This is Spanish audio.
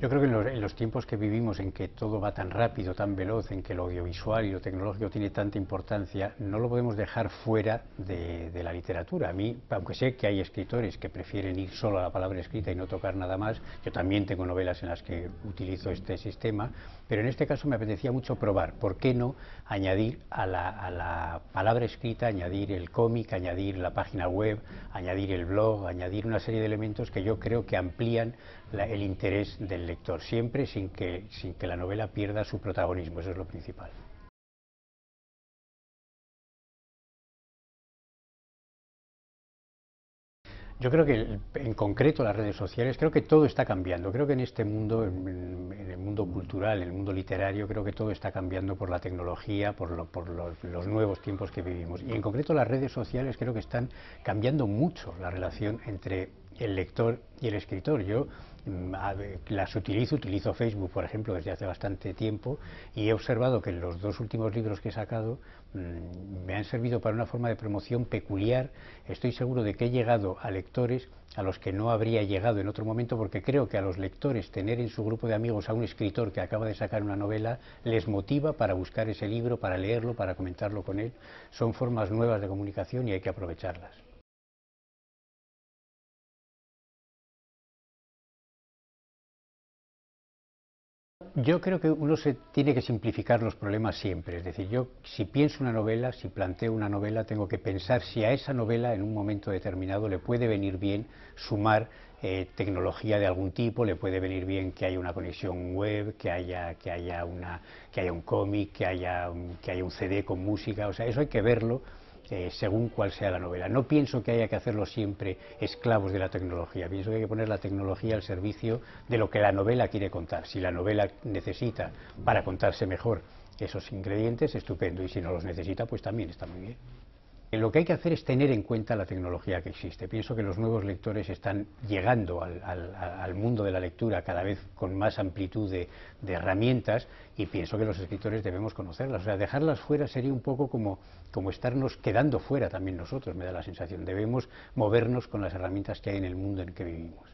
Yo creo que en los, tiempos que vivimos, en que todo va tan rápido, tan veloz, en que lo audiovisual y lo tecnológico tiene tanta importancia, no lo podemos dejar fuera de, la literatura. A mí, aunque sé que hay escritores que prefieren ir solo a la palabra escrita y no tocar nada más, yo también tengo novelas en las que utilizo este sistema, pero en este caso me apetecía mucho probar, ¿por qué no añadir a la, palabra escrita, añadir el cómic, añadir la página web, añadir el blog, añadir una serie de elementos que yo creo que amplían el interés del siempre sin que, la novela pierda su protagonismo, eso es lo principal. Yo creo que en concreto las redes sociales, creo que todo está cambiando. Creo que en este mundo, en, el mundo cultural, en el mundo literario, creo que todo está cambiando por la tecnología, por, los, nuevos tiempos que vivimos. Y en concreto las redes sociales creo que están cambiando mucho la relación entre el lector y el escritor. Yo mm, las utilizo, utilizo Facebook, por ejemplo, desde hace bastante tiempo, y he observado que los dos últimos libros que he sacado mm, me han servido para una forma de promoción peculiar. Estoy seguro de que he llegado a lectores a los que no habría llegado en otro momento, porque creo que a los lectores tener en su grupo de amigos a un escritor que acaba de sacar una novela les motiva para buscar ese libro, para leerlo, para comentarlo con él. Son formas nuevas de comunicación y hay que aprovecharlas. yo creo que uno se tiene que simplificar los problemas siempre. Es decir, yo si pienso una novela, si planteo una novela, tengo que pensar si a esa novela en un momento determinado le puede venir bien sumar eh, tecnología de algún tipo, le puede venir bien que haya una conexión web, que haya, que haya, una, que haya un cómic, que haya, que haya un CD con música. O sea, eso hay que verlo eh, según cuál sea la novela. No pienso que haya que hacerlo siempre esclavos de la tecnología, pienso que hay que poner la tecnología al servicio de lo que la novela quiere contar. Si la novela necesita para contarse mejor esos ingredientes, estupendo, y si no los necesita, pues también está muy bien. Lo que hay que hacer es tener en cuenta la tecnología que existe. Pienso que los nuevos lectores están llegando al, mundo de la lectura cada vez con más amplitud de, herramientas y pienso que los escritores debemos conocerlas. O sea, dejarlas fuera sería un poco como, como estarnos quedando fuera también nosotros, me da la sensación. Debemos movernos con las herramientas que hay en el mundo en que vivimos.